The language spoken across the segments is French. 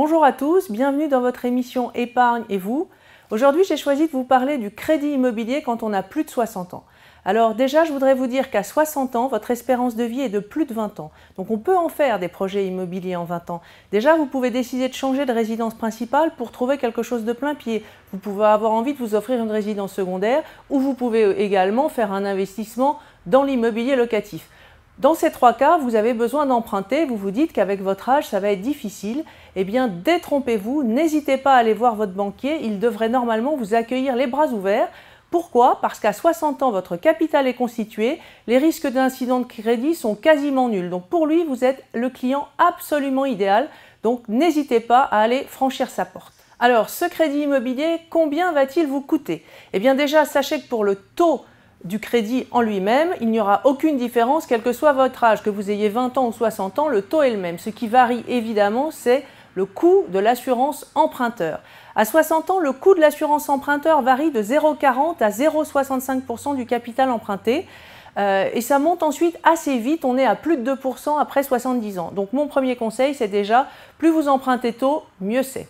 Bonjour à tous, bienvenue dans votre émission Épargne et vous. Aujourd'hui, j'ai choisi de vous parler du crédit immobilier quand on a plus de 60 ans. Alors déjà, je voudrais vous dire qu'à 60 ans, votre espérance de vie est de plus de 20 ans. Donc on peut en faire des projets immobiliers en 20 ans. Déjà, vous pouvez décider de changer de résidence principale pour trouver quelque chose de plein pied. Vous pouvez avoir envie de vous offrir une résidence secondaire ou vous pouvez également faire un investissement dans l'immobilier locatif. Dans ces trois cas, vous avez besoin d'emprunter, vous vous dites qu'avec votre âge, ça va être difficile. Eh bien, détrompez-vous, n'hésitez pas à aller voir votre banquier, il devrait normalement vous accueillir les bras ouverts. Pourquoi Parce qu'à 60 ans, votre capital est constitué, les risques d'incident de crédit sont quasiment nuls. Donc pour lui, vous êtes le client absolument idéal, donc n'hésitez pas à aller franchir sa porte. Alors, ce crédit immobilier, combien va-t-il vous coûter Eh bien déjà, sachez que pour le taux du crédit en lui-même, il n'y aura aucune différence quel que soit votre âge, que vous ayez 20 ans ou 60 ans, le taux est le même. Ce qui varie évidemment, c'est le coût de l'assurance emprunteur. À 60 ans, le coût de l'assurance emprunteur varie de 0,40 à 0,65% du capital emprunté. Euh, et ça monte ensuite assez vite, on est à plus de 2% après 70 ans. Donc mon premier conseil, c'est déjà, plus vous empruntez tôt, mieux c'est.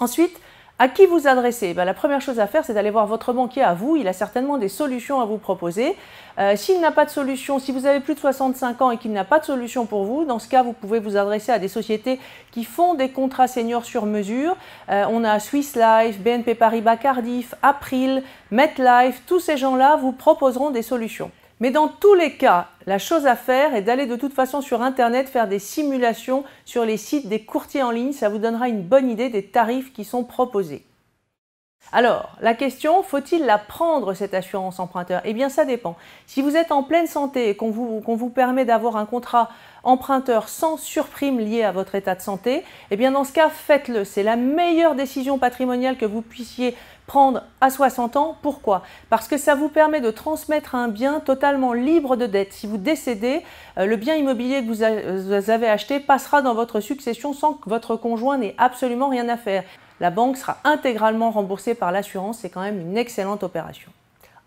Ensuite, à qui vous adresser eh ben, La première chose à faire, c'est d'aller voir votre banquier à vous. Il a certainement des solutions à vous proposer. Euh, s'il n'a pas de solution, si vous avez plus de 65 ans et qu'il n'a pas de solution pour vous, dans ce cas, vous pouvez vous adresser à des sociétés qui font des contrats seniors sur mesure. Euh, on a Swiss Life, BNP Paribas Cardiff, April, MetLife. Tous ces gens-là vous proposeront des solutions. Mais dans tous les cas, la chose à faire est d'aller de toute façon sur Internet faire des simulations sur les sites des courtiers en ligne. Ça vous donnera une bonne idée des tarifs qui sont proposés. Alors, la question, faut-il la prendre cette assurance emprunteur Eh bien, ça dépend. Si vous êtes en pleine santé et qu'on vous, permet d'avoir un contrat emprunteur sans surprime liée à votre état de santé, eh bien, dans ce cas, faites-le. C'est la meilleure décision patrimoniale que vous puissiez prendre à 60 ans. Pourquoi Parce que ça vous permet de transmettre un bien totalement libre de dette. Si vous décédez, euh, le bien immobilier que vous avez acheté passera dans votre succession sans que votre conjoint n'ait absolument rien à faire. La banque sera intégralement remboursée par l'assurance, c'est quand même une excellente opération.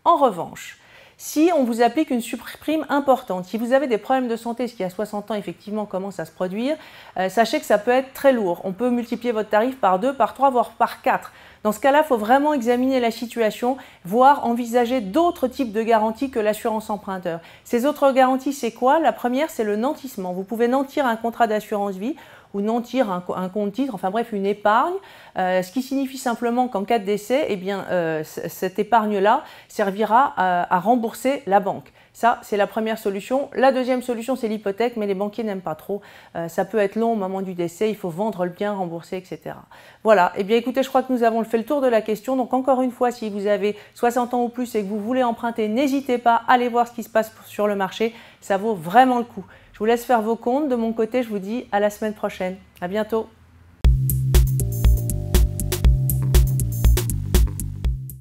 En revanche, si on vous applique une supprime importante, si vous avez des problèmes de santé, ce qui à 60 ans effectivement commence à se produire, euh, sachez que ça peut être très lourd. On peut multiplier votre tarif par 2, par 3, voire par 4. Dans ce cas-là, il faut vraiment examiner la situation, voire envisager d'autres types de garanties que l'assurance emprunteur. Ces autres garanties, c'est quoi La première, c'est le nantissement. Vous pouvez nantir un contrat d'assurance vie ou non tire un, compte-titre, enfin bref, une épargne, euh, ce qui signifie simplement qu'en cas de décès, eh bien, euh, cette épargne-là servira à, rembourser la banque. Ça, c'est la première solution. La deuxième solution, c'est l'hypothèque, mais les banquiers n'aiment pas trop. Euh, ça peut être long au moment du décès, il faut vendre le bien, rembourser, etc. Voilà, et eh bien écoutez, je crois que nous avons fait le tour de la question. Donc encore une fois, si vous avez 60 ans ou plus et que vous voulez emprunter, n'hésitez pas à aller voir ce qui se passe sur le marché. Ça vaut vraiment le coup. Je vous laisse faire vos comptes. De mon côté, je vous dis à la semaine prochaine. À bientôt.